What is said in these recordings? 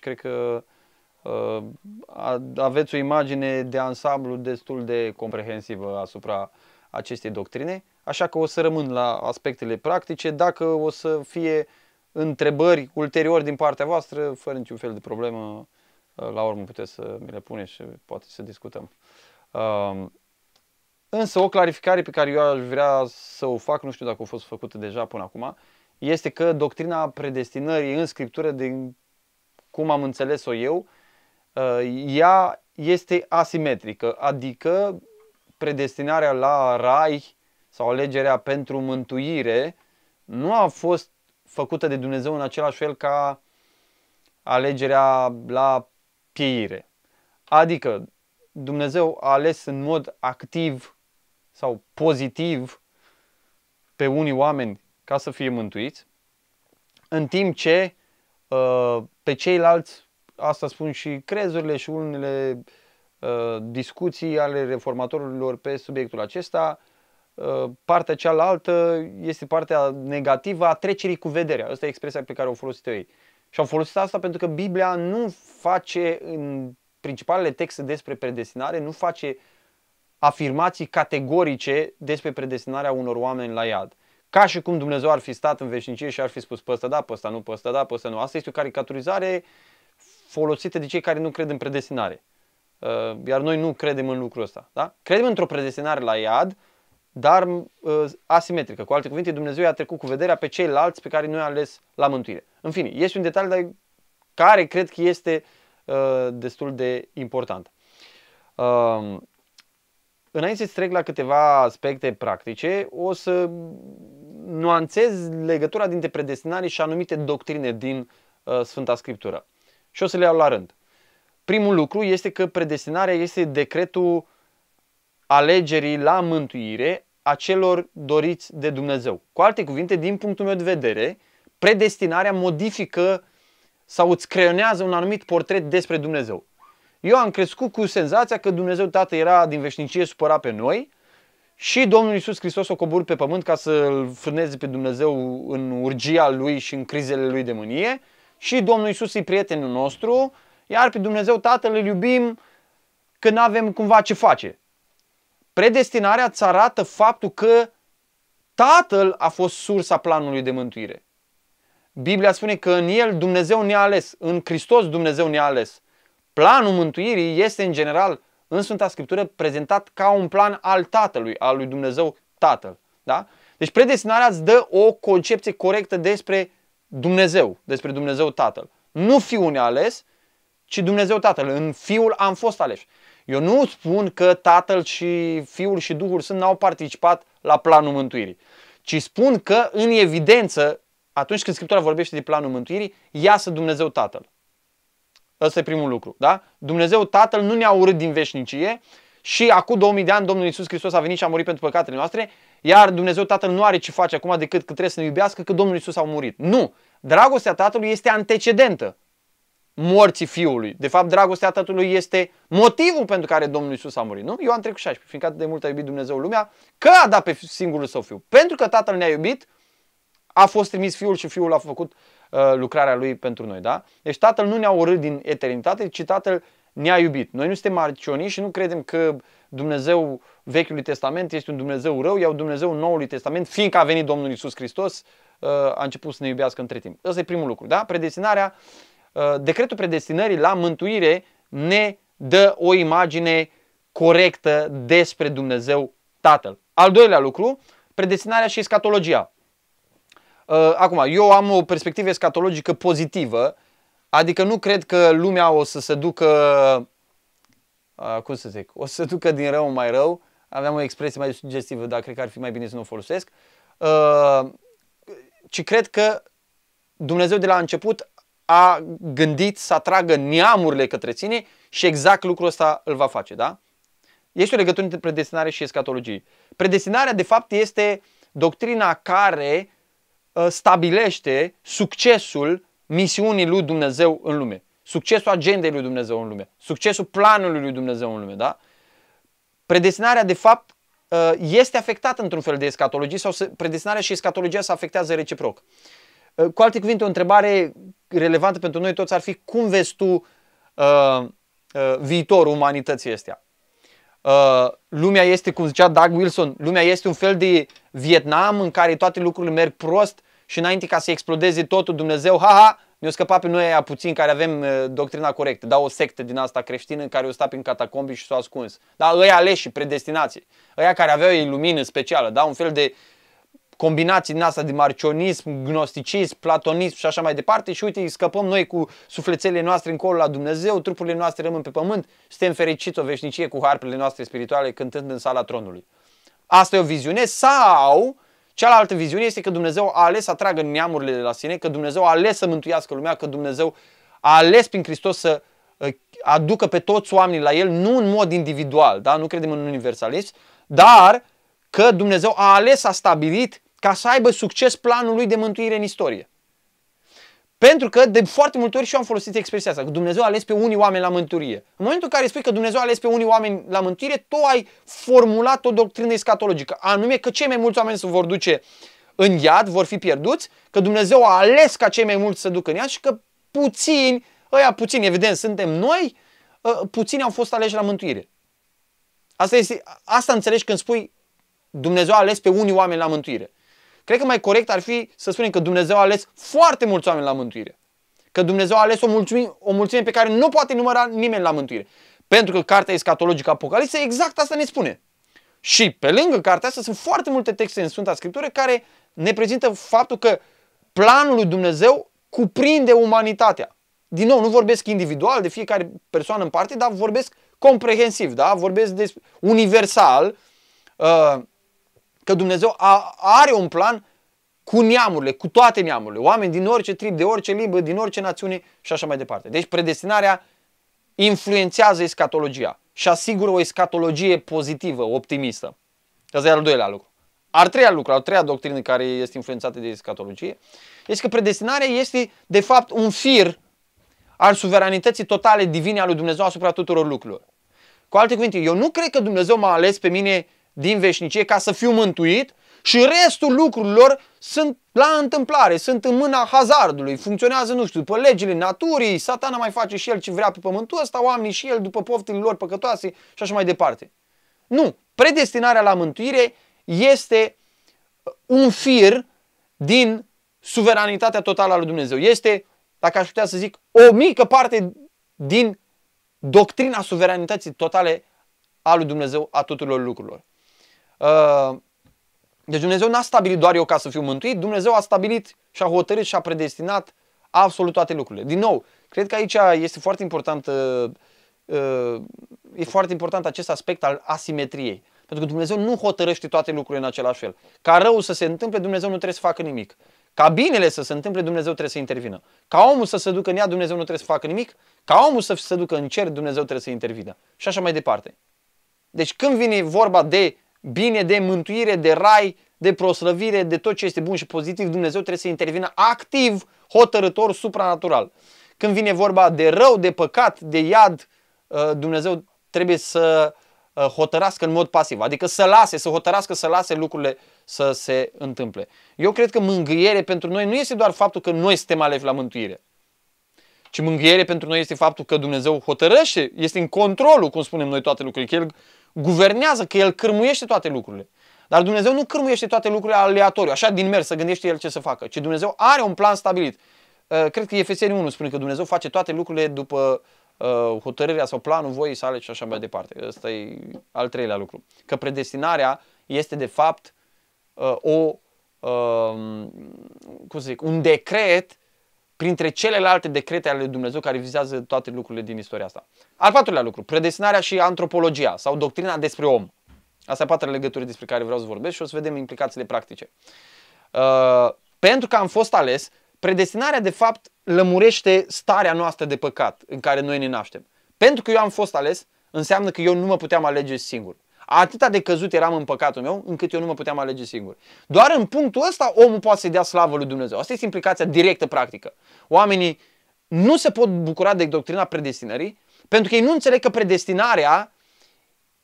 Cred că uh, aveți o imagine de ansamblu destul de comprehensivă asupra acestei doctrine, așa că o să rămân la aspectele practice. Dacă o să fie întrebări ulterior din partea voastră, fără niciun fel de problemă, uh, la urmă puteți să mi le puneți și poate să discutăm. Uh, însă o clarificare pe care eu aș vrea să o fac, nu știu dacă a fost făcută deja până acum, este că doctrina predestinării în Scriptură, din cum am înțeles-o eu, uh, ea este asimetrică, adică predestinarea la rai sau alegerea pentru mântuire nu a fost făcută de Dumnezeu în același fel ca alegerea la pieire. Adică Dumnezeu a ales în mod activ sau pozitiv pe unii oameni ca să fie mântuiți, în timp ce Uh, pe ceilalți, asta spun și crezurile și unele uh, discuții ale reformatorilor pe subiectul acesta, uh, partea cealaltă este partea negativă a trecerii cu vederea. Asta e expresia pe care o folosit ei. Și au folosit asta pentru că Biblia nu face în principalele texte despre predestinare, nu face afirmații categorice despre predestinarea unor oameni la iad. Ca și cum Dumnezeu ar fi stat în veșnicie și ar fi spus păstă da, păstă nu, păstă da, păstă nu. Asta este o caricaturizare folosită de cei care nu cred în predestinare. Uh, iar noi nu credem în lucrul ăsta. Da? Credem într-o predestinare la iad, dar uh, asimetrică. Cu alte cuvinte, Dumnezeu i-a trecut cu vederea pe ceilalți pe care noi ales la mântuire. În fine, este un detaliu dar care cred că este uh, destul de important. Um, înainte să trec la câteva aspecte practice, o să nuanțez legătura dintre predestinare și anumite doctrine din uh, Sfânta Scriptură. Și o să le iau la rând. Primul lucru este că predestinarea este decretul alegerii la mântuire a celor doriți de Dumnezeu. Cu alte cuvinte, din punctul meu de vedere, predestinarea modifică sau îți creionează un anumit portret despre Dumnezeu. Eu am crescut cu senzația că Dumnezeu Tată era din veșnicie supărat pe noi și Domnul Isus Hristos o coborât pe pământ ca să-L frâneze pe Dumnezeu în urgia Lui și în crizele Lui de mânie și Domnul Isus e prietenul nostru, iar pe Dumnezeu Tatăl îl iubim când avem cumva ce face. Predestinarea îți arată faptul că Tatăl a fost sursa planului de mântuire. Biblia spune că în El Dumnezeu ne-a ales, în Hristos Dumnezeu ne-a ales. Planul mântuirii este în general în Sfânta Scriptură prezentat ca un plan al Tatălui, al lui Dumnezeu Tatăl. Da? Deci predestinarea îți dă o concepție corectă despre Dumnezeu, despre Dumnezeu Tatăl. Nu Fiul ne ales, ci Dumnezeu Tatăl. În Fiul am fost aleși. Eu nu spun că Tatăl și Fiul și Duhul Sfânt n-au participat la planul mântuirii, ci spun că în evidență, atunci când Scriptura vorbește de planul mântuirii, iasă Dumnezeu Tatăl. Ăsta e primul lucru. Da? Dumnezeu Tatăl nu ne-a urât din veșnicie și acum 2000 de ani Domnul Isus Hristos a venit și a murit pentru păcatele noastre, iar Dumnezeu Tatăl nu are ce face acum decât că trebuie să ne iubească că Domnul Isus a murit. Nu! Dragostea Tatălui este antecedentă morții fiului. De fapt, dragostea tatălui este motivul pentru care Domnul Isus a murit, nu? eu am cu 16, fiindcă atât de mult a iubit Dumnezeu lumea, că a dat pe singurul său fiu. Pentru că tatăl ne-a iubit, a fost trimis fiul și fiul a făcut Uh, lucrarea lui pentru noi. Da? Deci Tatăl nu ne-a urât din eternitate, ci Tatăl ne-a iubit. Noi nu suntem marcioni și nu credem că Dumnezeu Vechiului Testament este un Dumnezeu rău, Iar Dumnezeu Noului Testament, fiindcă a venit Domnul Isus Hristos, uh, a început să ne iubească între timp. Ăsta e primul lucru. Da? Predestinarea, uh, decretul predestinării la mântuire ne dă o imagine corectă despre Dumnezeu Tatăl. Al doilea lucru, predestinarea și escatologia. Uh, acum, eu am o perspectivă escatologică pozitivă, adică nu cred că lumea o să se ducă, uh, cum să zic, o să se ducă din rău în mai rău. Aveam o expresie mai sugestivă, dar cred că ar fi mai bine să nu o folosesc. Uh, ci cred că Dumnezeu de la început a gândit să atragă neamurile către sine și exact lucrul ăsta îl va face, da? Este o legătură între predestinare și escatologie. Predestinarea, de fapt, este doctrina care Uh, stabilește succesul misiunii lui Dumnezeu în lume, succesul agendei lui Dumnezeu în lume, succesul planului lui Dumnezeu în lume, da? Predestinarea, de fapt, uh, este afectată într-un fel de escatologie sau predestinarea și escatologia se afectează reciproc. Uh, cu alte cuvinte, o întrebare relevantă pentru noi toți ar fi cum vezi tu uh, uh, viitorul umanității astea? Uh, lumea este, cum zicea Doug Wilson, lumea este un fel de Vietnam în care toate lucrurile merg prost și înainte ca să explodeze totul Dumnezeu, haha, ne o scăpa pe noi aia puțin care avem uh, doctrina corectă, Da, o sectă din asta creștină care o sta prin catacombi și s o ascuns. Da, ăia aleși și ăia care aveau ei lumină specială, da, un fel de combinații din asta de marcionism, gnosticism, platonism și așa mai departe și uite, scăpăm noi cu sufletele noastre încolo la Dumnezeu, trupurile noastre rămân pe pământ, suntem fericiți o veșnicie cu harpele noastre spirituale cântând în sala tronului. Asta e o viziune sau cealaltă viziune este că Dumnezeu a ales să atragă neamurile de la sine, că Dumnezeu a ales să mântuiască lumea, că Dumnezeu a ales prin Hristos să ă, aducă pe toți oamenii la el, nu în mod individual, da? nu credem în universalism, dar că Dumnezeu a ales, a stabilit ca să aibă succes planul lui de mântuire în istorie. Pentru că de foarte multe ori și eu am folosit expresia asta, că Dumnezeu a ales pe unii oameni la mântuire. În momentul în care spui că Dumnezeu a ales pe unii oameni la mântuire, tu ai formulat o doctrină escatologică, anume că cei mai mulți oameni se vor duce în iad, vor fi pierduți, că Dumnezeu a ales ca cei mai mulți să ducă în iad și că puțini, ăia puțini, evident, suntem noi, ă, puțini au fost aleși la mântuire. Asta, este, asta înțelegi când spui Dumnezeu a ales pe unii oameni la mântuire. Cred că mai corect ar fi să spunem că Dumnezeu a ales foarte mulți oameni la mântuire. Că Dumnezeu a ales o mulțime, o mulțime pe care nu poate număra nimeni la mântuire. Pentru că cartea escatologică Apocalipsă exact asta ne spune. Și pe lângă cartea asta sunt foarte multe texte în Sfânta Scriptură care ne prezintă faptul că planul lui Dumnezeu cuprinde umanitatea. Din nou, nu vorbesc individual de fiecare persoană în parte, dar vorbesc comprehensiv, da? vorbesc des, universal uh, că Dumnezeu a, are un plan cu neamurile, cu toate neamurile, oameni din orice trib, de orice limbă, din orice națiune și așa mai departe. Deci predestinarea influențează escatologia și asigură o escatologie pozitivă, optimistă. Asta e al doilea lucru. Al treia lucru, al treia doctrină care este influențată de escatologie, este că predestinarea este de fapt un fir al suveranității totale divine a lui Dumnezeu asupra tuturor lucrurilor. Cu alte cuvinte, eu nu cred că Dumnezeu m-a ales pe mine din veșnicie ca să fiu mântuit și restul lucrurilor sunt la întâmplare, sunt în mâna hazardului, funcționează, nu știu, după legile naturii, satana mai face și el ce vrea pe pământul ăsta, oamenii și el după poftile lor păcătoase și așa mai departe. Nu, predestinarea la mântuire este uh, un fir din suveranitatea totală a lui Dumnezeu. Este, dacă aș putea să zic, o mică parte din doctrina suveranității totale a lui Dumnezeu a tuturor lucrurilor. Uh, deci Dumnezeu n-a stabilit doar eu ca să fiu mântuit, Dumnezeu a stabilit și a hotărât și a predestinat absolut toate lucrurile. Din nou, cred că aici este foarte important, uh, uh, e foarte important acest aspect al asimetriei. Pentru că Dumnezeu nu hotărăște toate lucrurile în același fel. Ca rău să se întâmple, Dumnezeu nu trebuie să facă nimic. Ca binele să se întâmple, Dumnezeu trebuie să intervină. Ca omul să se ducă în ea, Dumnezeu nu trebuie să facă nimic. Ca omul să se ducă în cer, Dumnezeu trebuie să intervină. Și așa mai departe. Deci când vine vorba de bine de mântuire, de rai, de proslăvire, de tot ce este bun și pozitiv, Dumnezeu trebuie să intervină activ, hotărător, supranatural. Când vine vorba de rău, de păcat, de iad, uh, Dumnezeu trebuie să uh, hotărască în mod pasiv, adică să lase, să hotărască să lase lucrurile să se întâmple. Eu cred că mângâiere pentru noi nu este doar faptul că noi suntem aleși la mântuire, ci mângâiere pentru noi este faptul că Dumnezeu hotărăște, este în controlul, cum spunem noi toate lucrurile, că El guvernează, că el cârmuiește toate lucrurile. Dar Dumnezeu nu cârmuiește toate lucrurile aleatoriu, așa din mers, să gândește el ce să facă, ci Dumnezeu are un plan stabilit. Uh, cred că Efeseni 1 spune că Dumnezeu face toate lucrurile după uh, hotărârea sau planul voii sale și așa mai departe. Ăsta e al treilea lucru. Că predestinarea este de fapt uh, o, um, cum să zic, un decret printre celelalte decrete ale lui Dumnezeu care vizează toate lucrurile din istoria asta. Al patrulea lucru, predestinarea și antropologia sau doctrina despre om. Asta e patra legătură despre care vreau să vorbesc și o să vedem implicațiile practice. Uh, pentru că am fost ales, predestinarea de fapt lămurește starea noastră de păcat în care noi ne naștem. Pentru că eu am fost ales, înseamnă că eu nu mă puteam alege singur atâta de căzut eram în păcatul meu, încât eu nu mă puteam alege singur. Doar în punctul ăsta omul poate să-i dea slavă lui Dumnezeu. Asta este implicația directă practică. Oamenii nu se pot bucura de doctrina predestinării, pentru că ei nu înțeleg că predestinarea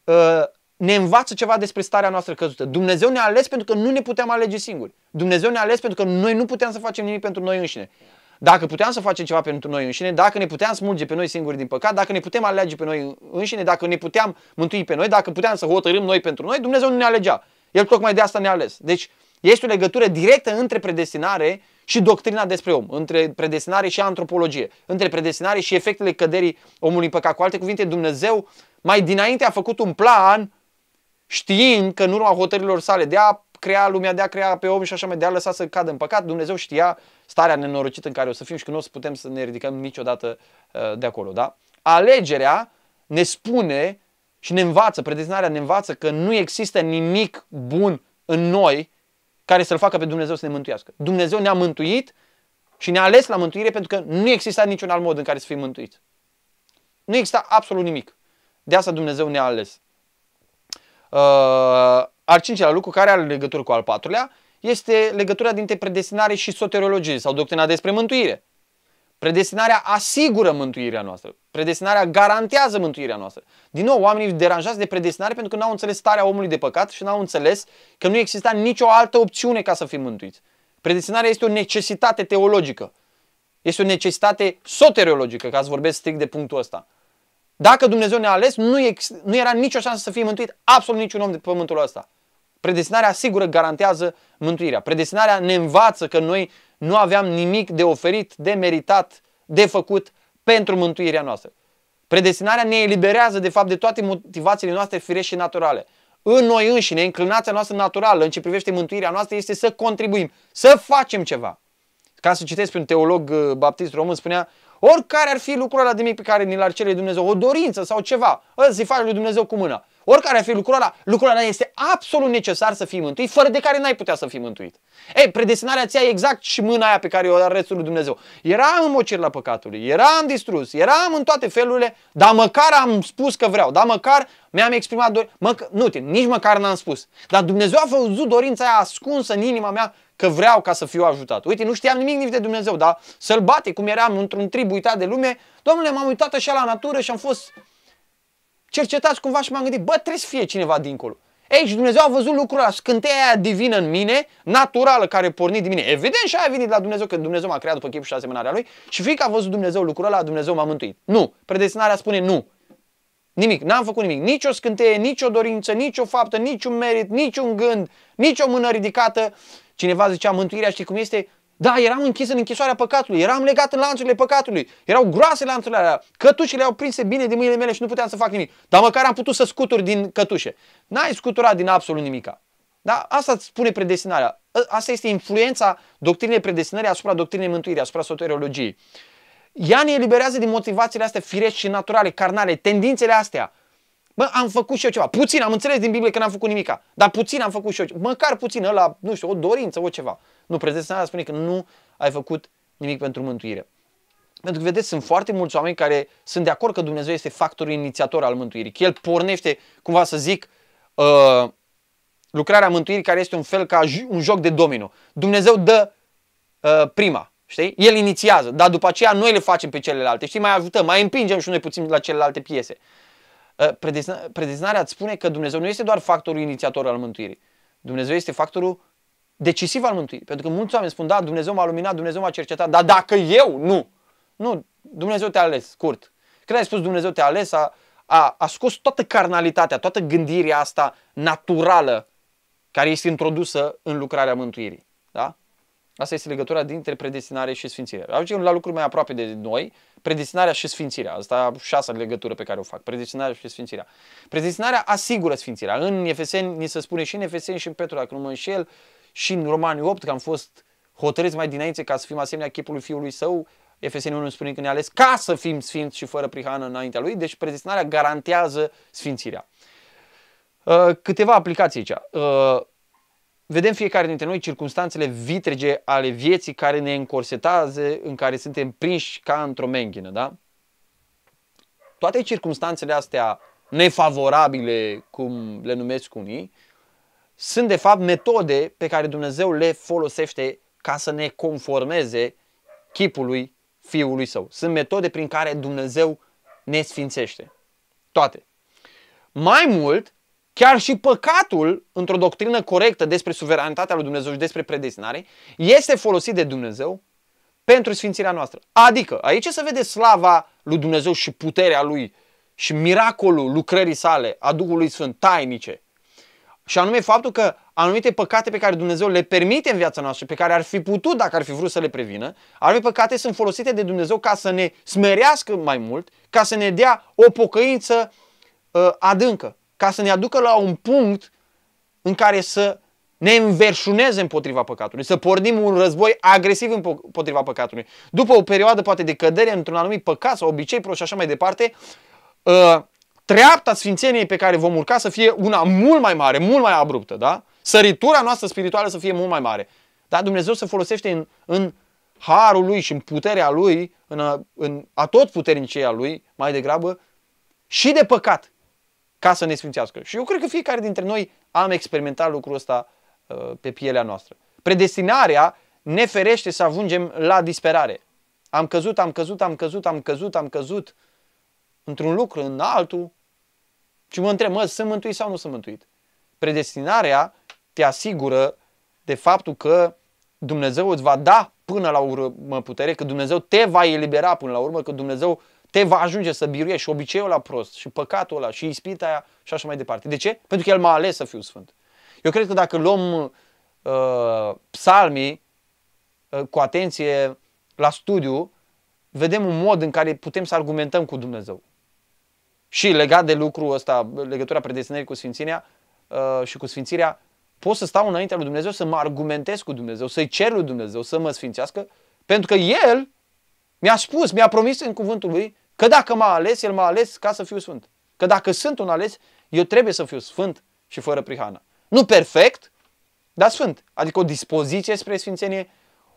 uh, ne învață ceva despre starea noastră căzută. Dumnezeu ne-a ales pentru că nu ne puteam alege singuri. Dumnezeu ne-a ales pentru că noi nu puteam să facem nimic pentru noi înșine. Dacă puteam să facem ceva pentru noi înșine, dacă ne puteam smulge pe noi singuri din păcat, dacă ne putem alege pe noi înșine, dacă ne puteam mântui pe noi, dacă puteam să hotărâm noi pentru noi, Dumnezeu nu ne alegea. El tocmai de asta ne-a ales. Deci este o legătură directă între predestinare și doctrina despre om, între predestinare și antropologie, între predestinare și efectele căderii omului în păcat. Cu alte cuvinte, Dumnezeu mai dinainte a făcut un plan știind că în urma hotărilor sale de a crea lumea de a crea pe om și așa mai de a lăsa să cadă în păcat. Dumnezeu știa starea nenorocită în care o să fim și că nu o să putem să ne ridicăm niciodată uh, de acolo. Da? Alegerea ne spune și ne învață, predestinarea ne învață că nu există nimic bun în noi care să-L facă pe Dumnezeu să ne mântuiască. Dumnezeu ne-a mântuit și ne-a ales la mântuire pentru că nu exista niciun alt mod în care să fim mântuiți. Nu exista absolut nimic. De asta Dumnezeu ne-a ales. Uh, al cincilea lucru care are legătură cu al patrulea este legătura dintre predestinare și soteriologie sau doctrina despre mântuire. Predestinarea asigură mântuirea noastră. Predestinarea garantează mântuirea noastră. Din nou, oamenii deranjați de predestinare pentru că nu au înțeles starea omului de păcat și nu au înțeles că nu exista nicio altă opțiune ca să fim mântuiți. Predestinarea este o necesitate teologică. Este o necesitate soteriologică, ca să vorbesc strict de punctul ăsta. Dacă Dumnezeu ne-a ales, nu, ex- nu era nicio șansă să fie mântuit absolut niciun om de pe pământul ăsta. Predestinarea sigură garantează mântuirea. Predestinarea ne învață că noi nu aveam nimic de oferit, de meritat, de făcut pentru mântuirea noastră. Predestinarea ne eliberează de fapt de toate motivațiile noastre firești și naturale. În noi înșine, înclinația noastră naturală în ce privește mântuirea noastră este să contribuim, să facem ceva. Ca să citesc pe un teolog uh, baptist român, spunea, oricare ar fi lucrul ăla de mic pe care ni l-ar cere Dumnezeu, o dorință sau ceva, îți faci lui Dumnezeu cu mâna. Oricare ar fi lucrul ăla, lucrul ăla este absolut necesar să fii mântuit, fără de care n-ai putea să fii mântuit. Ei, predestinarea ți-a exact și mâna aia pe care o restul lui Dumnezeu. Eram în la păcatului, eram distrus, eram în toate felurile, dar măcar am spus că vreau, dar măcar mi-am exprimat dor mă, nu, te, nici măcar n-am spus. Dar Dumnezeu a văzut dorința aia ascunsă în inima mea că vreau ca să fiu ajutat. Uite, nu știam nimic nici de Dumnezeu, dar sălbate, cum eram într-un trib uitat de lume, domnule, m-am uitat așa la natură și am fost cercetați cumva și m-am gândit, bă, trebuie să fie cineva dincolo. Ei, și Dumnezeu a văzut lucrul ăla, scânteia aia divină în mine, naturală, care pornit din mine. Evident și aia a venit la Dumnezeu, că Dumnezeu m-a creat după chipul și asemănarea lui și fiindcă a văzut Dumnezeu lucrul ăla, Dumnezeu m-a mântuit. Nu, predestinarea spune nu. Nimic, n-am făcut nimic, nici o scânteie, nici o dorință, nici o faptă, nici un merit, nici un gând, nici o mână ridicată. Cineva zicea, mântuirea știi cum este? Da, eram închis în închisoarea păcatului, eram legat în lanțurile păcatului, erau groase lanțurile alea, cătușile au prinse bine de mâinile mele și nu puteam să fac nimic. Dar măcar am putut să scutur din cătușe. N-ai scuturat din absolut nimica. Da? Asta îți spune predestinarea. Ă, asta este influența doctrinei predestinării asupra doctrinei mântuirii, asupra soteriologiei. Ea ne eliberează din motivațiile astea firești și naturale, carnale, tendințele astea. Bă, am făcut și eu ceva. Puțin, am înțeles din Biblie că n-am făcut nimica. Dar puțin am făcut și eu. Măcar puțin, la nu știu, o dorință, o ceva. Nu, prezența spune că nu ai făcut nimic pentru mântuire. Pentru că, vedeți, sunt foarte mulți oameni care sunt de acord că Dumnezeu este factorul inițiator al mântuirii. Că El pornește, cumva să zic, uh, lucrarea mântuirii care este un fel ca un joc de domino. Dumnezeu dă uh, prima, știi? El inițiază, dar după aceea noi le facem pe celelalte, știi? Mai ajutăm, mai împingem și noi puțin la celelalte piese. Ă, predestinarea îți spune că Dumnezeu nu este doar factorul inițiator al mântuirii. Dumnezeu este factorul decisiv al mântuirii. Pentru că mulți oameni spun, da, Dumnezeu m-a luminat, Dumnezeu m-a cercetat, dar dacă eu, nu. Nu, Dumnezeu te-a ales, scurt. Când ai spus Dumnezeu te-a ales, a, a, a scos toată carnalitatea, toată gândirea asta naturală care este introdusă în lucrarea mântuirii. Da? Asta este legătura dintre predestinare și sfințire. Ajungem la lucruri mai aproape de noi, predestinarea și sfințirea. Asta șasea legătură pe care o fac, predestinarea și sfințirea. Predestinarea asigură sfințirea. În Efeseni, ni se spune și în Efeseni și în Petru, dacă nu mă înșel, și în Romani 8, că am fost hotărâți mai dinainte ca să fim asemenea chipului Fiului Său, Efeseni 1 spune că ne-a ales ca să fim sfinți și fără prihană înaintea Lui, deci predestinarea garantează sfințirea. Uh, câteva aplicații aici uh, Vedem fiecare dintre noi circunstanțele vitrege ale vieții care ne încorsetează, în care suntem prinși ca într-o menghină, da? Toate circunstanțele astea nefavorabile, cum le numesc unii, sunt de fapt metode pe care Dumnezeu le folosește ca să ne conformeze chipului Fiului Său. Sunt metode prin care Dumnezeu ne sfințește. Toate. Mai mult, Chiar și păcatul, într-o doctrină corectă despre suveranitatea lui Dumnezeu și despre predestinare, este folosit de Dumnezeu pentru sfințirea noastră. Adică, aici se vede slava lui Dumnezeu și puterea lui și miracolul lucrării sale a Duhului Sfânt tainice. Și anume faptul că anumite păcate pe care Dumnezeu le permite în viața noastră, pe care ar fi putut dacă ar fi vrut să le prevină, anumite păcate sunt folosite de Dumnezeu ca să ne smerească mai mult, ca să ne dea o pocăință uh, adâncă ca să ne aducă la un punct în care să ne înverșuneze împotriva păcatului, să pornim un război agresiv împotriva păcatului. După o perioadă poate de cădere într-un anumit păcat sau obicei proști și așa mai departe, ă, treapta sfințeniei pe care vom urca să fie una mult mai mare, mult mai abruptă, da? Săritura noastră spirituală să fie mult mai mare. Dar Dumnezeu se folosește în, în harul lui și în puterea lui, în, în tot puternicia lui, mai degrabă, și de păcat ca să ne sfințească. Și eu cred că fiecare dintre noi am experimentat lucrul ăsta uh, pe pielea noastră. Predestinarea ne ferește să ajungem la disperare. Am căzut, am căzut, am căzut, am căzut, am căzut într-un lucru, în altul. Și mă întreb, mă, sunt mântuit sau nu sunt mântuit? Predestinarea te asigură de faptul că Dumnezeu îți va da până la urmă putere, că Dumnezeu te va elibera până la urmă, că Dumnezeu te va ajunge să biruiești și obiceiul la prost și păcatul ăla și ispita aia și așa mai departe. De ce? Pentru că El m-a ales să fiu sfânt. Eu cred că dacă luăm uh, psalmii uh, cu atenție la studiu, vedem un mod în care putem să argumentăm cu Dumnezeu. Și legat de lucru ăsta, legătura predestinării cu Sfințenia uh, și cu Sfințirea, pot să stau înaintea lui Dumnezeu să mă argumentez cu Dumnezeu, să-i cer lui Dumnezeu să mă sfințească, pentru că El mi-a spus, mi-a promis în cuvântul Lui Că dacă m-a ales, El m-a ales ca să fiu sfânt. Că dacă sunt un ales, eu trebuie să fiu sfânt și fără prihană. Nu perfect, dar sfânt. Adică o dispoziție spre sfințenie,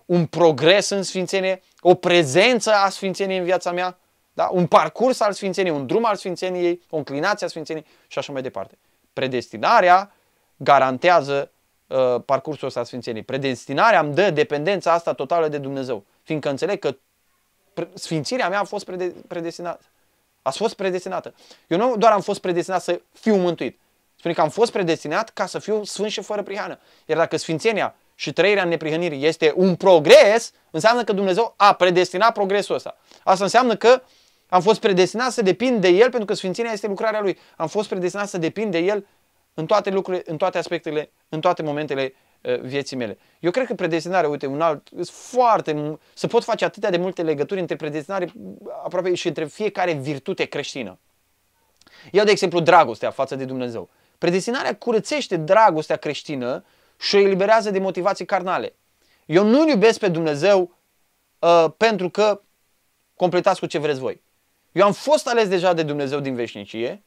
un progres în sfințenie, o prezență a sfințeniei în viața mea, da? un parcurs al sfințeniei, un drum al sfințeniei, o înclinație a sfințeniei și așa mai departe. Predestinarea garantează uh, parcursul ăsta al sfințeniei. Predestinarea îmi dă dependența asta totală de Dumnezeu, fiindcă înțeleg că sfințirea mea a fost prede- predestinată. A fost predestinată. Eu nu doar am fost predestinat să fiu mântuit. Spune că am fost predestinat ca să fiu sfânt și fără prihană. Iar dacă sfințenia și trăirea în neprihănire este un progres, înseamnă că Dumnezeu a predestinat progresul ăsta. Asta înseamnă că am fost predestinat să depind de El pentru că sfințenia este lucrarea Lui. Am fost predestinat să depind de El în toate lucrurile, în toate aspectele, în toate momentele Uh, vieții mele. Eu cred că predestinarea, uite, un alt, foarte, se pot face atâtea de multe legături între predestinare aproape și între fiecare virtute creștină. Iau de exemplu dragostea față de Dumnezeu. Predestinarea curățește dragostea creștină și o eliberează de motivații carnale. Eu nu iubesc pe Dumnezeu uh, pentru că completați cu ce vreți voi. Eu am fost ales deja de Dumnezeu din veșnicie,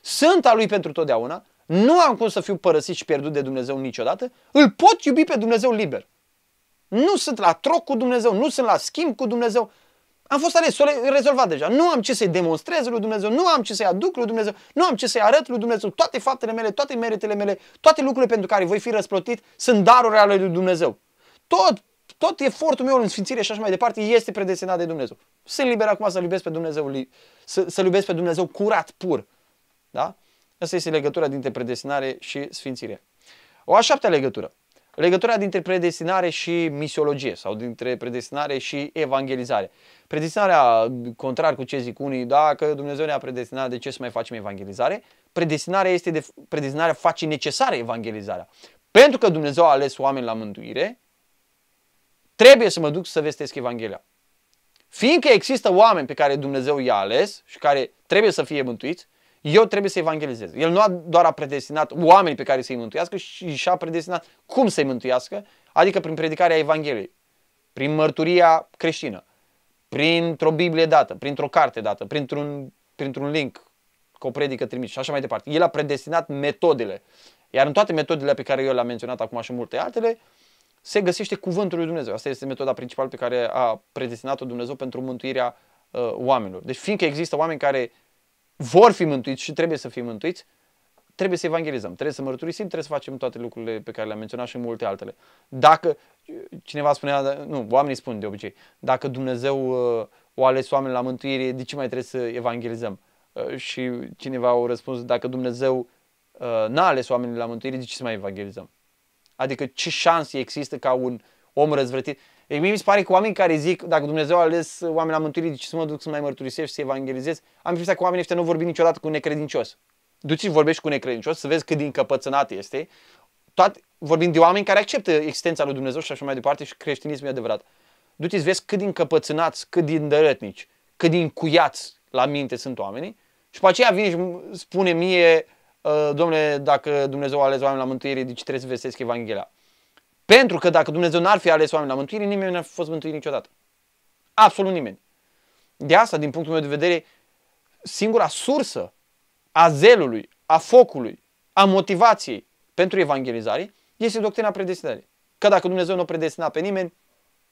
sunt a Lui pentru totdeauna nu am cum să fiu părăsit și pierdut de Dumnezeu niciodată. Îl pot iubi pe Dumnezeu liber. Nu sunt la troc cu Dumnezeu, nu sunt la schimb cu Dumnezeu. Am fost ales, rezolvat deja. Nu am ce să-i demonstrez lui Dumnezeu, nu am ce să-i aduc lui Dumnezeu, nu am ce să-i arăt lui Dumnezeu. Toate faptele mele, toate meritele mele, toate lucrurile pentru care voi fi răsplătit sunt daruri ale lui Dumnezeu. Tot, tot efortul meu în sfințire și așa mai departe este predestinat de Dumnezeu. Sunt liber acum să-L iubesc pe Dumnezeu, să, să-L iubesc pe Dumnezeu curat, pur. Da? Asta este legătura dintre predestinare și sfințire. O a șaptea legătură. Legătura dintre predestinare și misiologie sau dintre predestinare și evangelizare. Predestinarea, contrar cu ce zic unii, dacă Dumnezeu ne-a predestinat, de ce să mai facem evangelizare? Predestinarea este de predestinarea face necesară evangelizarea. Pentru că Dumnezeu a ales oameni la mântuire, trebuie să mă duc să vestesc Evanghelia. Fiindcă există oameni pe care Dumnezeu i-a ales și care trebuie să fie mântuiți, eu trebuie să evangelizez. El nu a doar a predestinat oamenii pe care să-i mântuiască și și-a predestinat cum să-i mântuiască, adică prin predicarea Evangheliei, prin mărturia creștină, printr-o Biblie dată, printr-o carte dată, printr-un, printr-un link cu o predică trimis și așa mai departe. El a predestinat metodele. Iar în toate metodele pe care eu le-am menționat acum și multe altele, se găsește cuvântul lui Dumnezeu. Asta este metoda principală pe care a predestinat-o Dumnezeu pentru mântuirea uh, oamenilor. Deci fiindcă există oameni care vor fi mântuiți și trebuie să fie mântuiți, trebuie să evangelizăm, trebuie să mărturisim, trebuie să facem toate lucrurile pe care le-am menționat și multe altele. Dacă cineva spunea, da, nu, oamenii spun de obicei, dacă Dumnezeu uh, o ales oameni la mântuire, de ce mai trebuie să evangelizăm? Uh, și cineva au răspuns, dacă Dumnezeu uh, n-a ales oamenii la mântuire, de ce să mai evangelizăm? Adică ce șanse există ca un uh, om răzvrătit. Ei, mie mi se pare că oamenii care zic, dacă Dumnezeu a ales oameni la mântuire, de ce să mă duc să mai mărturisesc și să evangelizez, am impresia că oamenii ăștia nu vorbi niciodată cu necredincios. Duci, și vorbești cu necredincios să vezi cât de încăpățânat este. Tot vorbim de oameni care acceptă existența lui Dumnezeu și așa mai departe și creștinismul e adevărat. Duci și vezi cât de încăpățânați, cât de îndărătnici, cât de încuiați la minte sunt oamenii și pe aceea vine și spune mie, ă, domnule, dacă Dumnezeu a ales oameni la mântuire, de deci ce trebuie să vestesc Evanghelia? Pentru că dacă Dumnezeu n-ar fi ales oameni la mântuire, nimeni n-ar fi fost mântuit niciodată. Absolut nimeni. De asta, din punctul meu de vedere, singura sursă a zelului, a focului, a motivației pentru evangelizare este doctrina predestinării. Că dacă Dumnezeu nu predestina pe nimeni,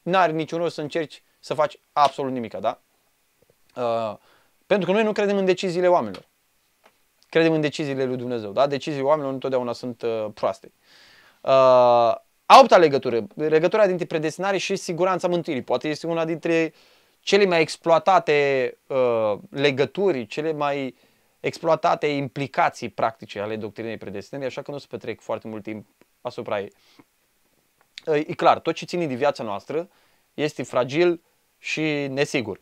n-are niciun rost să încerci să faci absolut nimic, da? Uh, pentru că noi nu credem în deciziile oamenilor. Credem în deciziile lui Dumnezeu, da? Deciziile oamenilor întotdeauna sunt uh, proaste. Uh, a opta legătură, legătura dintre predestinare și siguranța mântuirii. Poate este una dintre cele mai exploatate uh, legături, cele mai exploatate implicații practice ale doctrinei predestinării, așa că nu o să petrec foarte mult timp asupra ei. Uh, e clar, tot ce ține de viața noastră este fragil și nesigur.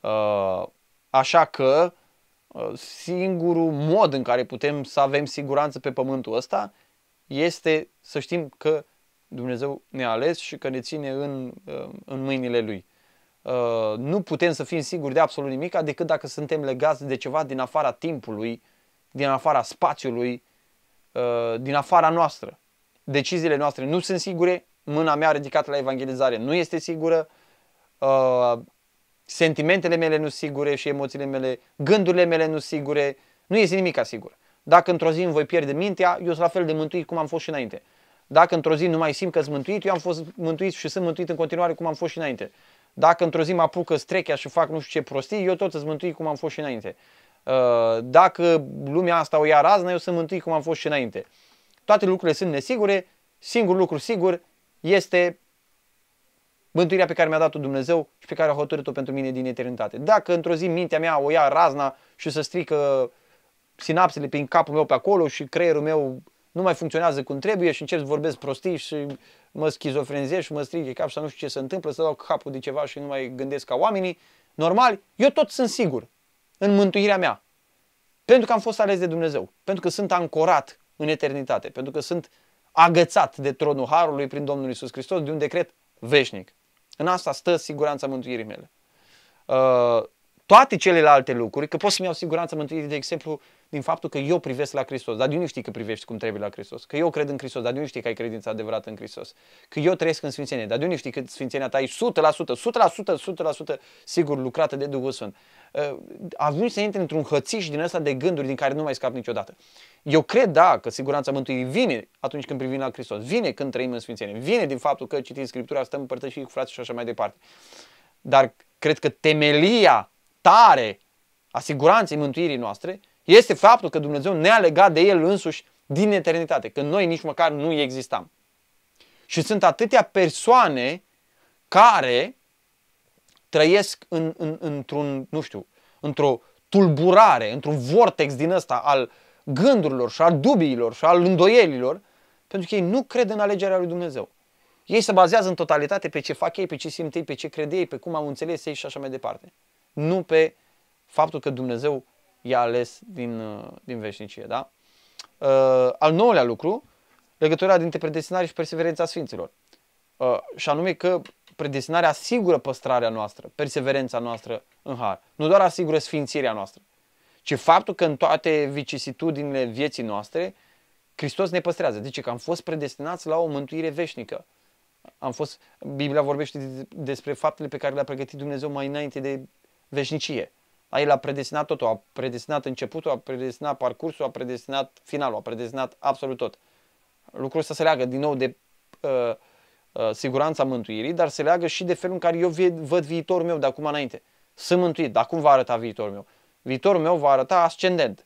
Uh, așa că uh, singurul mod în care putem să avem siguranță pe pământul ăsta este să știm că Dumnezeu ne-a ales și că ne ține în, uh, în mâinile Lui. Uh, nu putem să fim siguri de absolut nimic decât dacă suntem legați de ceva din afara timpului, din afara spațiului, uh, din afara noastră. Deciziile noastre nu sunt sigure, mâna mea ridicată la evangelizare nu este sigură, sentimentele mele nu sigure și emoțiile mele, gândurile mele nu sigure, nu este nimic sigur. Dacă într-o zi îmi voi pierde mintea, eu sunt la fel de mântuit cum am fost și înainte. Dacă într-o zi nu mai simt că sunt mântuit, eu am fost mântuit și sunt mântuit în continuare cum am fost și înainte. Dacă într-o zi mă apucă strechea și fac nu știu ce prostii, eu tot sunt mântuit cum am fost și înainte. Uh, dacă lumea asta o ia razna, eu sunt mântuit cum am fost și înainte. Toate lucrurile sunt nesigure, singur lucru sigur este mântuirea pe care mi-a dat-o Dumnezeu și pe care a hotărât-o pentru mine din eternitate. Dacă într-o zi mintea mea o ia razna și să strică sinapsele prin capul meu pe acolo și creierul meu nu mai funcționează cum trebuie și încerc să vorbesc prostii și mă schizofrenzez și mă strige cap și nu știu ce se întâmplă, să dau capul de ceva și nu mai gândesc ca oamenii normali, eu tot sunt sigur în mântuirea mea. Pentru că am fost ales de Dumnezeu, pentru că sunt ancorat în eternitate, pentru că sunt agățat de tronul Harului prin Domnul Isus Hristos de un decret veșnic. În asta stă siguranța mântuirii mele. Uh, toate celelalte lucruri, că pot să-mi iau siguranța mântuirii, de exemplu, din faptul că eu privesc la Hristos. Dar de nu știi că privești cum trebuie la Hristos. Că eu cred în Hristos, dar de nu știi că ai credința adevărată în Hristos. Că eu trăiesc în Sfințenie, dar de nu știi că Sfințenia ta e 100%, 100%, 100% sigur lucrată de Duhul Sfânt. Ă, ajungi să intri într-un hățiș din ăsta de gânduri din care nu mai scap niciodată. Eu cred, da, că siguranța mântuirii vine atunci când privim la Hristos, vine când trăim în Sfințenie, vine din faptul că citim Scriptura, stăm și cu frații și așa mai departe. Dar cred că temelia tare a siguranței mântuirii noastre este faptul că Dumnezeu ne-a legat de El însuși din eternitate, când noi nici măcar nu existam. Și sunt atâtea persoane care trăiesc în, în, într-un, nu știu, într-o tulburare, într-un vortex din ăsta al gândurilor și al dubiilor și al îndoielilor, pentru că ei nu cred în alegerea lui Dumnezeu. Ei se bazează în totalitate pe ce fac ei, pe ce simt ei, pe ce cred ei, pe cum au înțeles ei și așa mai departe. Nu pe faptul că Dumnezeu i-a ales din, uh, din veșnicie. Da? Uh, al nouălea lucru, legătura dintre predestinare și perseverența Sfinților. Uh, și anume că predestinarea asigură păstrarea noastră, perseverența noastră în har. Nu doar asigură sfințirea noastră, ci faptul că în toate vicisitudinile vieții noastre, Hristos ne păstrează. Zice că am fost predestinați la o mântuire veșnică. Am fost, Biblia vorbește despre faptele pe care le-a pregătit Dumnezeu mai înainte de veșnicie el a predestinat totul, a predestinat începutul, a predestinat parcursul, a predestinat finalul, a predestinat absolut tot. Lucrul ăsta se leagă din nou de uh, uh, siguranța mântuirii, dar se leagă și de felul în care eu văd viitorul meu de acum înainte. Sunt mântuit, dar cum va arăta viitorul meu? Viitorul meu va arăta ascendent.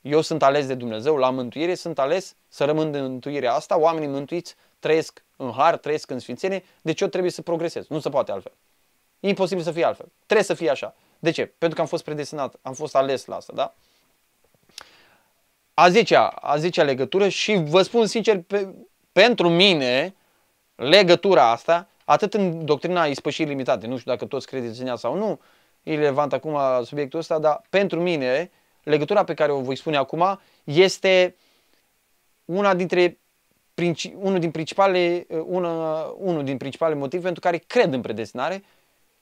Eu sunt ales de Dumnezeu la mântuire, sunt ales să rămân în mântuirea asta, oamenii mântuiți trăiesc în har, trăiesc în sfințenie, deci eu trebuie să progresez. Nu se poate altfel. E imposibil să fie altfel. Trebuie să fie așa. De ce? Pentru că am fost predestinat, am fost ales la asta, da? A zicea, a zicea legătură și vă spun sincer, pe, pentru mine, legătura asta, atât în doctrina ispășirii limitate, nu știu dacă toți credeți în ea sau nu, e relevant acum subiectul ăsta, dar pentru mine, legătura pe care o voi spune acum este una dintre unul din principale, una, unul din principale motive pentru care cred în predestinare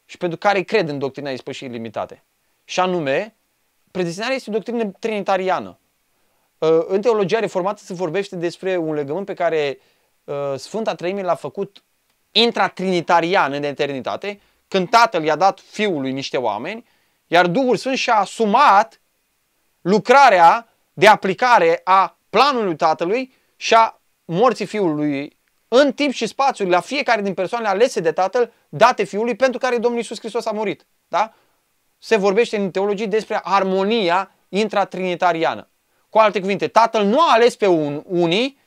și pentru care cred în doctrina ispășirii limitate. Și anume, predestinarea este o doctrină trinitariană. Uh, în teologia reformată se vorbește despre un legământ pe care uh, Sfânta Treime l-a făcut intratrinitarian în eternitate, când Tatăl i-a dat Fiului niște oameni, iar Duhul Sfânt și-a asumat lucrarea de aplicare a planului Tatălui și a morții Fiului în timp și spațiu, la fiecare din persoanele alese de Tatăl, date Fiului, pentru care Domnul Isus Hristos a murit. Da? Se vorbește în teologie despre armonia intratrinitariană. Cu alte cuvinte, Tatăl nu a ales pe un, unii,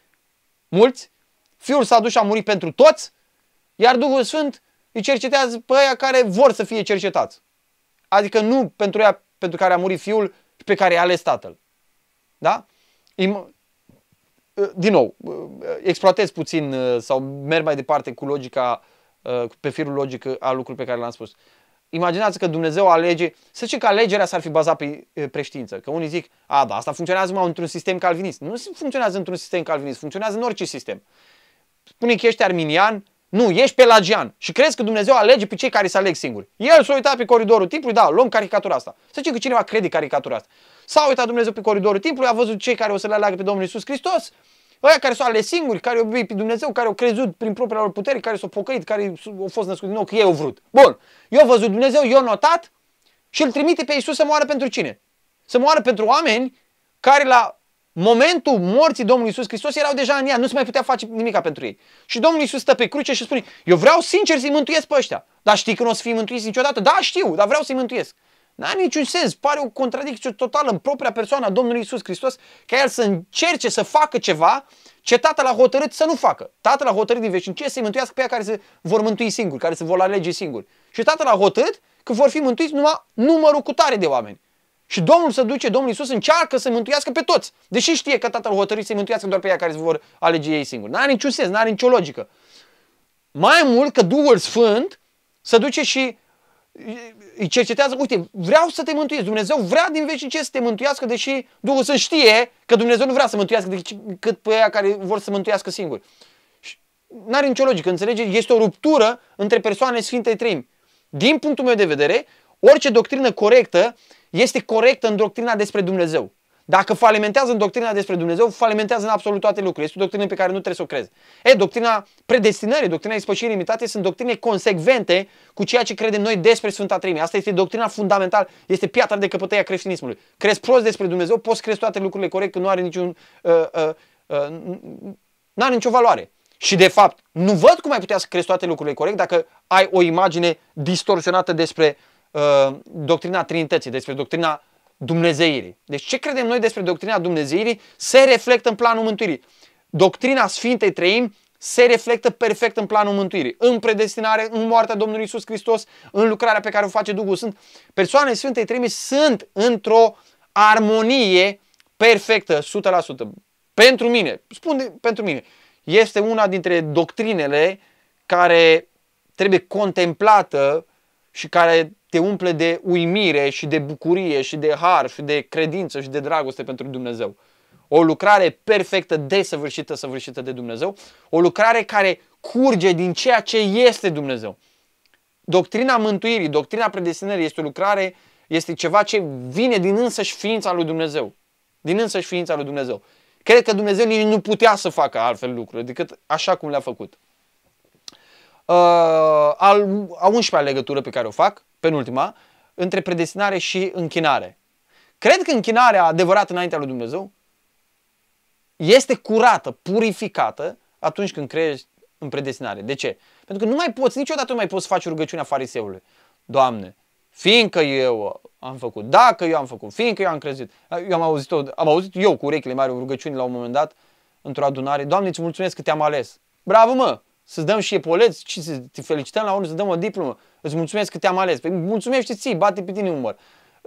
mulți, Fiul s-a dus și a murit pentru toți, iar Duhul Sfânt îi cercetează pe aia care vor să fie cercetați. Adică nu pentru ea pentru care a murit Fiul, pe care i-a ales Tatăl. Da? din nou, exploatez puțin uh, sau merg mai departe cu logica, uh, pe firul logic uh, al lucrurilor pe care l-am spus. Imaginați că Dumnezeu alege, să zicem că alegerea s-ar fi bazat pe preștiință, că unii zic, a, da, asta funcționează mai într-un sistem calvinist. Nu funcționează într-un sistem calvinist, funcționează în orice sistem. Spune că ești arminian, nu, ești pelagian și crezi că Dumnezeu alege pe cei care se aleg singuri. El s-a uitat pe coridorul tipului, da, luăm caricatura asta. Să zicem că cineva crede caricatura asta. S-a uitat Dumnezeu pe coridorul timpului, a văzut cei care o să le aleagă pe Domnul Isus Hristos, ăia care s-au s-o ales singuri, care au iubit pe Dumnezeu, care au crezut prin propria lor putere, care s-au s-o pocăit, care au fost născuți din nou, că ei au vrut. Bun, eu am văzut Dumnezeu, eu notat și îl trimite pe Isus să moară pentru cine? Să moară pentru oameni care la momentul morții Domnului Isus Hristos erau deja în ea, nu se mai putea face nimica pentru ei. Și Domnul Isus stă pe cruce și spune, eu vreau sincer să-i mântuiesc pe ăștia. Dar știi nu o să fii mântuiți niciodată? Da, știu, dar vreau să-i mântuiesc n a niciun sens, pare o contradicție totală în propria persoană a Domnului Isus Hristos ca el să încerce să facă ceva ce tatăl a hotărât să nu facă. Tatăl a hotărât din veșnicie să-i mântuiască pe ea care se vor mântui singuri, care se vor alege singuri. Și tatăl a hotărât că vor fi mântuiți numai numărul cu tare de oameni. Și Domnul se duce, Domnul Isus încearcă să mântuiască pe toți, deși știe că tatăl hotărât să-i mântuiască doar pe ea care se vor alege ei singuri. N-are niciun sens, n-are nicio logică. Mai mult că Duhul Sfânt se duce și îi cercetează, uite, vreau să te mântuiesc, Dumnezeu vrea din veci ce să te mântuiască, deși Duhul să știe că Dumnezeu nu vrea să mântuiască decât pe aia care vor să mântuiască singuri. N-are nicio logică, înțelege? Este o ruptură între persoane Sfintei trim. Din punctul meu de vedere, orice doctrină corectă este corectă în doctrina despre Dumnezeu. Dacă falimentează în doctrina despre Dumnezeu, falimentează în absolut toate lucrurile. Este o doctrină pe care nu trebuie să o crezi. E, doctrina predestinării, doctrina ispășirii limitate sunt doctrine consecvente cu ceea ce credem noi despre Sfânta Treime. Asta este doctrina fundamentală, este piatra de căpătăie a creștinismului. Crezi prost despre Dumnezeu, poți crezi toate lucrurile corect, că nu are niciun... Uh, uh, uh, are nicio valoare. Și de fapt, nu văd cum ai putea să crezi toate lucrurile corect dacă ai o imagine distorsionată despre uh, doctrina Trinității, despre doctrina dumnezeirii. Deci ce credem noi despre doctrina dumnezeirii se reflectă în planul mântuirii. Doctrina Sfintei Treimi se reflectă perfect în planul mântuirii, în predestinare, în moartea Domnului Isus Hristos, în lucrarea pe care o face Duhul Sfânt. Persoanele Sfintei Treimi sunt într-o armonie perfectă, 100%. Pentru mine, spun de, pentru mine, este una dintre doctrinele care trebuie contemplată și care te umple de uimire și de bucurie și de har și de credință și de dragoste pentru Dumnezeu. O lucrare perfectă, desăvârșită, săvârșită de Dumnezeu. O lucrare care curge din ceea ce este Dumnezeu. Doctrina mântuirii, doctrina predestinării este o lucrare, este ceva ce vine din însăși ființa lui Dumnezeu. Din însăși ființa lui Dumnezeu. Cred că Dumnezeu nici nu putea să facă altfel lucruri decât așa cum le-a făcut. Uh, al, a 11-a legătură pe care o fac, penultima, între predestinare și închinare. Cred că închinarea adevărată înaintea lui Dumnezeu este curată, purificată atunci când crezi în predestinare. De ce? Pentru că nu mai poți, niciodată nu mai poți face rugăciunea fariseului. Doamne, fiindcă eu am făcut, dacă eu am făcut, fiindcă eu am crezut. Eu am auzit, am auzit eu cu urechile mari rugăciuni la un moment dat, într-o adunare. Doamne, îți mulțumesc că te-am ales. Bravo, mă! să-ți dăm și epoleți, și să te felicităm la unul, să dăm o diplomă. Îți mulțumesc că te-am ales. Păi mulțumește ți bate pe tine umăr.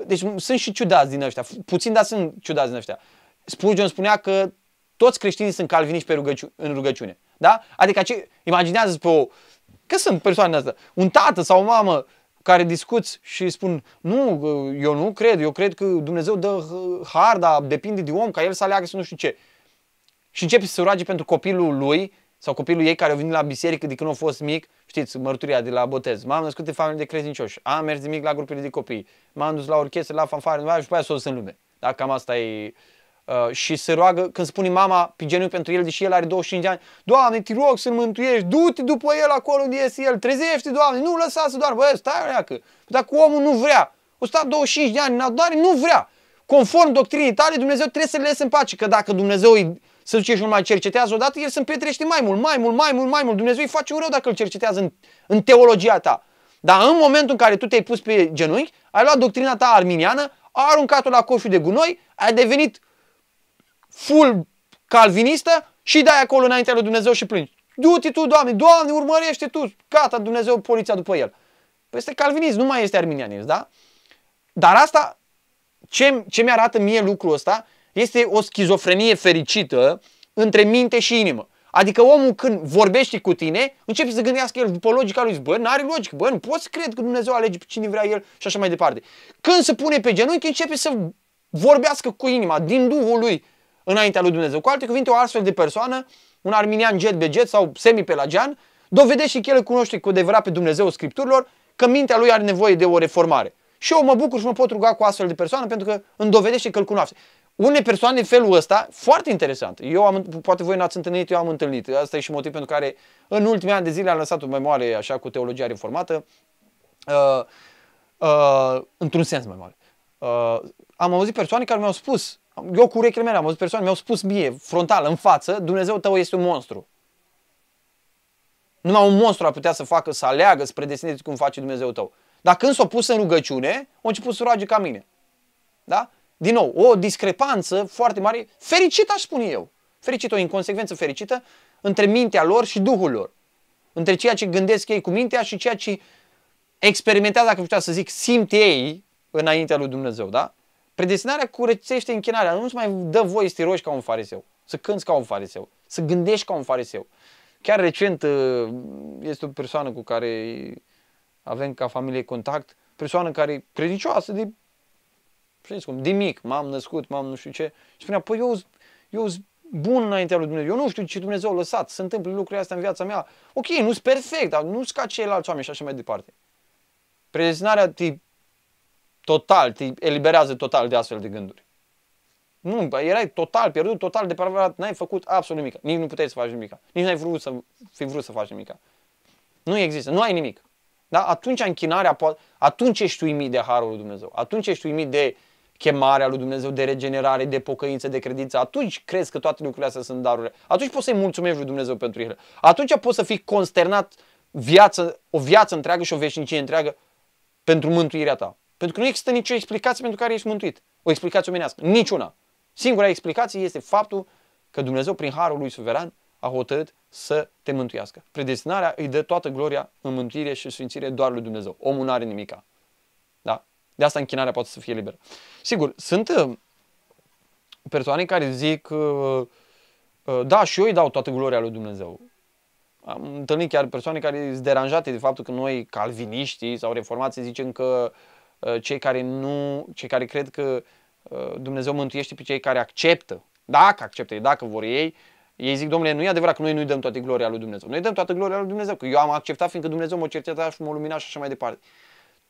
Deci sunt și ciudați din ăștia, puțin, dar sunt ciudați din ăștia. Spurgeon spunea că toți creștinii sunt calviniști pe rugăciu- în rugăciune. Da? Adică imaginează-ți pe o... Că sunt persoane astea. Un tată sau o mamă care discuți și spun, nu, eu nu cred, eu cred că Dumnezeu dă har, dar depinde de om, ca el să aleagă să nu știu ce. Și începe să se roage pentru copilul lui sau copilul ei care a venit la biserică de când a fost mic, știți, mărturia de la botez. M-am născut în familie de credincioși, am mers de mic la grupurile de copii, m-am dus la orchestră, la fanfare, la și după aia s-a în lume. Da, cam asta e. Uh, și se roagă, când spune mama pe genunchi pentru el, deși el are 25 de ani, Doamne, te rog să-l mântuiești, du-te după el acolo unde este el, trezește, Doamne, nu lăsa să doar, băi, stai leacă. Dacă omul nu vrea, o stat 25 de ani în nu vrea. Conform doctrinii tale, Dumnezeu trebuie să le lese în pace, că dacă Dumnezeu îi să duce și nu mai cercetează odată, el se împetrește mai mult, mai mult, mai mult, mai mult. Dumnezeu îi face un rău dacă îl cercetează în, în teologia ta. Dar în momentul în care tu te-ai pus pe genunchi, ai luat doctrina ta arminiană, ai aruncat-o la coșul de gunoi, ai devenit full calvinistă și dai acolo înaintea lui Dumnezeu și plângi. Du-te tu, Doamne, Doamne, urmărește tu, gata, Dumnezeu, poliția după el. Păi este calvinist, nu mai este arminianist, da? Dar asta, ce, ce mi-arată mie lucrul ăsta, este o schizofrenie fericită între minte și inimă. Adică omul când vorbește cu tine, începe să gândească el după logica lui, bă, n-are logică, bă, nu poți cred că Dumnezeu alege pe cine vrea el și așa mai departe. Când se pune pe genunchi, începe să vorbească cu inima, din Duhul lui, înaintea lui Dumnezeu. Cu alte cuvinte, o astfel de persoană, un arminian jet beget sau semi-pelagian, dovedește că el cunoaște cu adevărat pe Dumnezeu Scripturilor, că mintea lui are nevoie de o reformare. Și eu mă bucur și mă pot ruga cu astfel de persoană pentru că îmi dovedește că îl cunoaște. Unei persoane în felul ăsta, foarte interesant, eu am, poate voi n-ați întâlnit, eu am întâlnit, asta e și motiv pentru care în ultimii ani de zile am lăsat o memoare așa cu teologia reformată, uh, uh, într-un sens mai mare. Uh, am auzit persoane care mi-au spus, eu cu urechile mele am auzit persoane, mi-au spus mie, frontal, în față, Dumnezeu tău este un monstru. Numai un monstru ar putea să facă, să aleagă, să predestineze cum face Dumnezeu tău. Dar când s-o pus în rugăciune, a început să roage ca mine. Da? din nou, o discrepanță foarte mare, fericită aș spune eu, fericită, o inconsecvență fericită între mintea lor și duhul lor. Între ceea ce gândesc ei cu mintea și ceea ce experimentează, dacă putea să zic, simt ei înaintea lui Dumnezeu, da? Predestinarea curățește închinarea, nu-ți mai dă voie să te rogi ca un fariseu, să cânți ca un fariseu, să gândești ca un fariseu. Chiar recent uh, este o persoană cu care avem ca familie contact, persoană care credincioasă de știți cum, de mic, m-am născut, m-am nu știu ce, și spunea, păi eu, eu bun înaintea lui Dumnezeu, eu nu știu ce Dumnezeu a lăsat, să întâmple lucrurile astea în viața mea, ok, nu-s perfect, dar nu-s ca ceilalți oameni și așa mai departe. Predestinarea te total, te eliberează total de astfel de gânduri. Nu, erai total pierdut, total depravat, n-ai făcut absolut nimic, nici nu puteai să faci nimic, nici n-ai vrut să, fi vrut să faci nimic. Nu există, nu ai nimic. Da? Atunci închinarea poate, atunci ești uimit de Harul lui Dumnezeu, atunci ești uimit de uh, chemarea lui Dumnezeu de regenerare, de pocăință, de credință, atunci crezi că toate lucrurile astea sunt darurile. Atunci poți să-i mulțumești lui Dumnezeu pentru ele. Atunci poți să fii consternat viață, o viață întreagă și o veșnicie întreagă pentru mântuirea ta. Pentru că nu există nicio explicație pentru care ești mântuit. O explicație omenească. Niciuna. Singura explicație este faptul că Dumnezeu, prin harul lui suveran, a hotărât să te mântuiască. Predestinarea îi dă toată gloria în mântuire și sfințire doar lui Dumnezeu. Omul nu are nimica. Da? De asta închinarea poate să fie liberă. Sigur, sunt uh, persoane care zic, uh, uh, da, și eu îi dau toată gloria lui Dumnezeu. Am întâlnit chiar persoane care sunt deranjate de faptul că noi, calviniștii sau reformații, zicem că cei care nu, cei care cred că Dumnezeu mântuiește pe cei care acceptă, dacă acceptă, dacă vor ei, ei zic, domnule, nu e adevărat că noi nu-i dăm toată gloria lui Dumnezeu. Noi dăm toată gloria lui Dumnezeu, că eu am acceptat fiindcă Dumnezeu m-a și m-a și așa mai departe.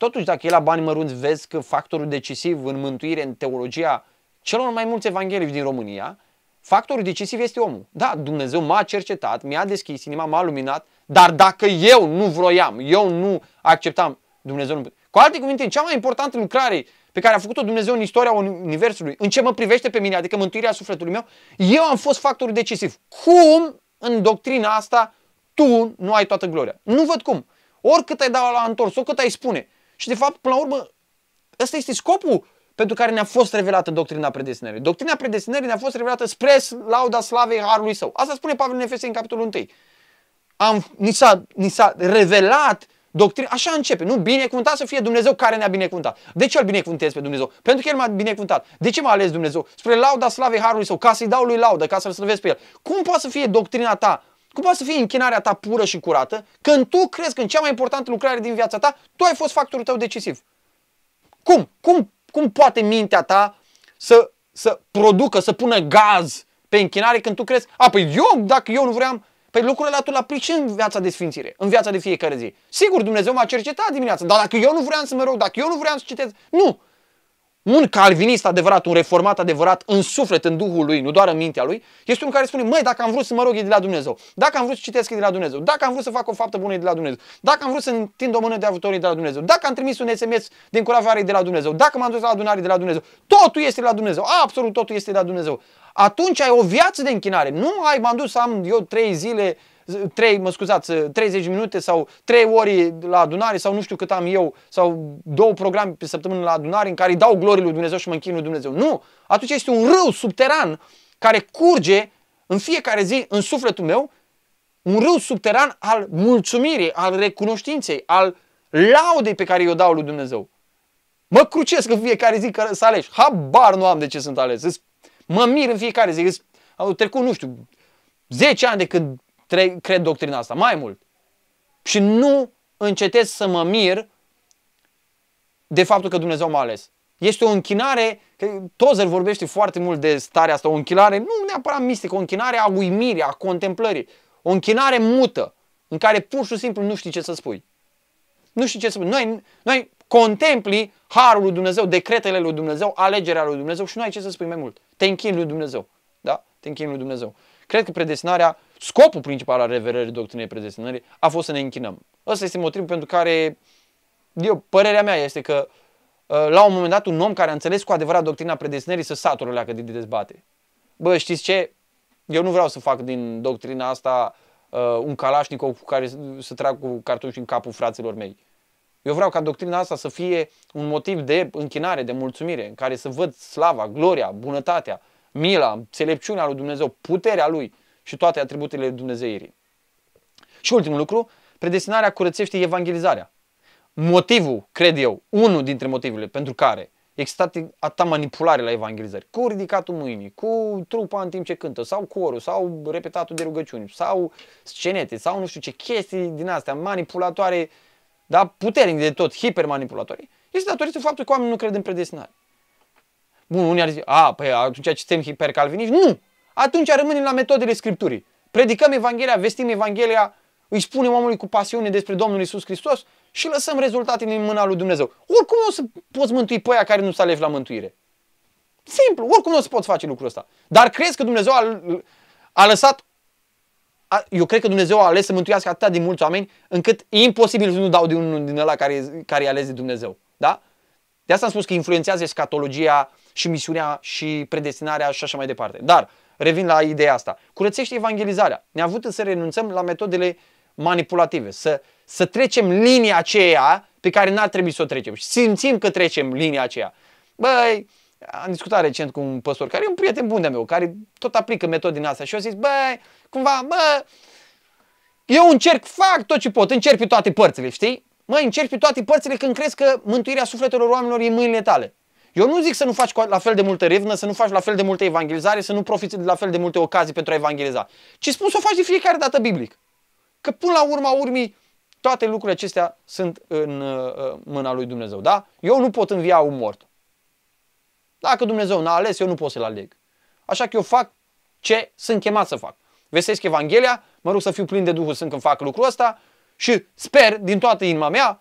Totuși, dacă e la bani mărunți, vezi că factorul decisiv în mântuire, în teologia celor mai mulți evanghelici din România, factorul decisiv este omul. Da, Dumnezeu m-a cercetat, mi-a deschis inima, m-a luminat, dar dacă eu nu vroiam, eu nu acceptam, Dumnezeu nu... Cu alte cuvinte, cea mai importantă lucrare pe care a făcut-o Dumnezeu în istoria Universului, în ce mă privește pe mine, adică mântuirea sufletului meu, eu am fost factorul decisiv. Cum în doctrina asta tu nu ai toată gloria? Nu văd cum. Oricât ai da la întors, oricât ai spune, și de fapt, până la urmă, ăsta este scopul pentru care ne-a fost revelată doctrina predestinării. Doctrina predestinării ne-a fost revelată spre lauda slavei harului său. Asta spune Pavel în Efesie în capitolul 1. Am, ni, s-a, ni s-a revelat doctrina, așa începe, nu? Binecuvântat să fie Dumnezeu care ne-a binecuvântat. De ce îl binecuvântez pe Dumnezeu? Pentru că El m-a binecuvântat. De ce m-a ales Dumnezeu? Spre lauda slavei Harului Său, ca să-i dau lui laudă, ca să-L slăvesc pe El. Cum poate să fie doctrina ta cum poate să fie închinarea ta pură și curată când tu crezi că în cea mai importantă lucrare din viața ta, tu ai fost factorul tău decisiv? Cum? Cum, cum poate mintea ta să, să producă, să pună gaz pe închinare când tu crezi, a, păi eu, dacă eu nu vreau, Păi lucrurile tu le aplici în viața de sfințire, în viața de fiecare zi. Sigur, Dumnezeu m-a cercetat dimineața, dar dacă eu nu vreau să mă rog, dacă eu nu vreau să citesc, nu un calvinist adevărat, un reformat adevărat, în suflet, în Duhul lui, nu doar în mintea lui, este unul care spune, măi, dacă am vrut să mă rog, e de la Dumnezeu. Dacă am vrut să citesc, e de la Dumnezeu. Dacă am vrut să fac o faptă bună, e de la Dumnezeu. Dacă am vrut să întind o mână de avutorii de la Dumnezeu. Dacă am trimis un SMS din curavare, de la Dumnezeu. Dacă m-am dus la adunare, de la Dumnezeu. Totul este de la Dumnezeu. Absolut totul este de la Dumnezeu. Atunci ai o viață de închinare. Nu ai, m-am dus, am eu trei zile, uh, 3, mă scuzați, 30 minute sau 3 ori la adunare sau nu știu cât am eu sau două programe pe săptămână la adunare în care îi dau glorii lui Dumnezeu și mă închin lui Dumnezeu. Nu! Atunci este un râu subteran care curge în fiecare zi în sufletul meu, un râu subteran al mulțumirii, al recunoștinței, al laudei pe care i-o dau lui Dumnezeu. Mă crucesc în fiecare zi că să alegi. Habar nu am de ce sunt ales. Mă mir în fiecare zi. Au trecut, nu știu, 10 ani de când cred doctrina asta, mai mult. Și nu încetez să mă mir de faptul că Dumnezeu m-a ales. Este o închinare, că Tozer vorbește foarte mult de starea asta, o închinare nu neapărat mistică, o închinare a uimirii, a contemplării, o închinare mută, în care pur și simplu nu știi ce să spui. Nu știi ce să spui. Noi, noi contempli harul lui Dumnezeu, decretele lui Dumnezeu, alegerea lui Dumnezeu și nu ai ce să spui mai mult. Te închin lui Dumnezeu. Da? Te închin lui Dumnezeu. Cred că predestinarea, scopul principal al reverării doctrinei predestinării a fost să ne închinăm. Ăsta este motivul pentru care, eu, părerea mea este că ă, la un moment dat un om care a înțeles cu adevărat doctrina predestinării să satură leacă de dezbate. Bă, știți ce? Eu nu vreau să fac din doctrina asta uh, un calașnic cu care să trag cu cartuși în capul fraților mei. Eu vreau ca doctrina asta să fie un motiv de închinare, de mulțumire, în care să văd slava, gloria, bunătatea, mila, înțelepciunea lui Dumnezeu, puterea lui și toate atributele Dumnezeirii. Și ultimul lucru, predestinarea curățește evangelizarea. Motivul, cred eu, unul dintre motivele pentru care există atâta manipulare la evangelizări, cu ridicatul mâinii, cu trupa în timp ce cântă, sau corul, sau repetatul de rugăciuni, sau scenete, sau nu știu ce chestii din astea manipulatoare, dar puternic de tot, hipermanipulatoare, este datorită faptului că oamenii nu cred în predestinare. Bun, unii ar zice, a, păi atunci suntem hipercalviniști? Nu! Atunci rămânem la metodele Scripturii. Predicăm Evanghelia, vestim Evanghelia, îi spunem omului cu pasiune despre Domnul Isus Hristos și lăsăm rezultatele în mâna lui Dumnezeu. Oricum nu o să poți mântui pe aia care nu s-a la mântuire. Simplu, oricum nu o să poți face lucrul ăsta. Dar crezi că Dumnezeu a, a lăsat a, eu cred că Dumnezeu a ales să mântuiască atât de mulți oameni încât e imposibil să nu dau de unul din ăla care, care e ales de Dumnezeu. Da? De asta am spus că influențează escatologia uh, și misiunea și predestinarea și așa mai departe. Dar revin la ideea asta. Curățește evangelizarea. Ne-a avut să renunțăm la metodele manipulative, să, să trecem linia aceea pe care n-ar trebui să o trecem și simțim că trecem linia aceea. Băi, am discutat recent cu un păstor care e un prieten bun de meu, care tot aplică metode din asta și eu zis, băi, cumva, bă, eu încerc, fac tot ce pot, încerc pe toate părțile, știi? Mă, încerc pe toate părțile când crezi că mântuirea sufletelor oamenilor e în mâinile tale. Eu nu zic să nu faci la fel de multă revnă, să nu faci la fel de multă evangelizare, să nu profiți de la fel de multe ocazii pentru a evangeliza, ci spun să o faci de fiecare dată biblic. Că până la urma urmii, toate lucrurile acestea sunt în uh, uh, mâna lui Dumnezeu, da? Eu nu pot învia un mort. Dacă Dumnezeu n-a ales, eu nu pot să-l aleg. Așa că eu fac ce sunt chemat să fac. Vesesc Evanghelia, mă rog să fiu plin de Duhul Sfânt când fac lucrul ăsta și sper din toată inima mea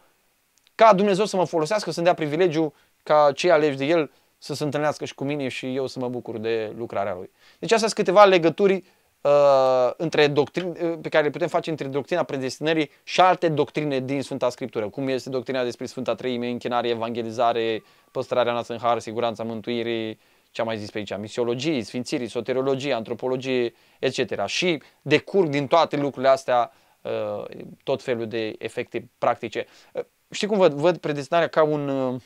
ca Dumnezeu să mă folosească, să-mi dea privilegiu ca cei aleși de el să se întâlnească și cu mine și eu să mă bucur de lucrarea lui. Deci astea sunt câteva legături uh, între doctrine uh, pe care le putem face între doctrina predestinării și alte doctrine din Sfânta Scriptură, cum este doctrina despre Sfânta Treime, închinare, evangelizare, păstrarea noastră în har, siguranța mântuirii, ce am mai zis pe aici, misiologie, sfințirii, soteriologie, antropologie, etc. Și decurg din toate lucrurile astea uh, tot felul de efecte practice. Uh, știi cum văd? Văd predestinarea ca un uh,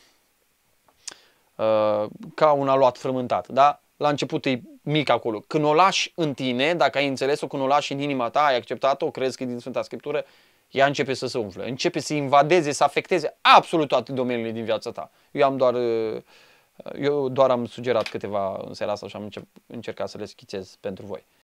uh, ca un aluat frământat, da? La început e mic acolo. Când o lași în tine, dacă ai înțeles-o, când o lași în inima ta, ai acceptat-o, crezi că e din Sfânta Scriptură, ea începe să se umfle, începe să invadeze, să afecteze absolut toate domeniile din viața ta. Eu am doar, uh, eu doar am sugerat câteva în seara asta și am încercat să le schițez pentru voi.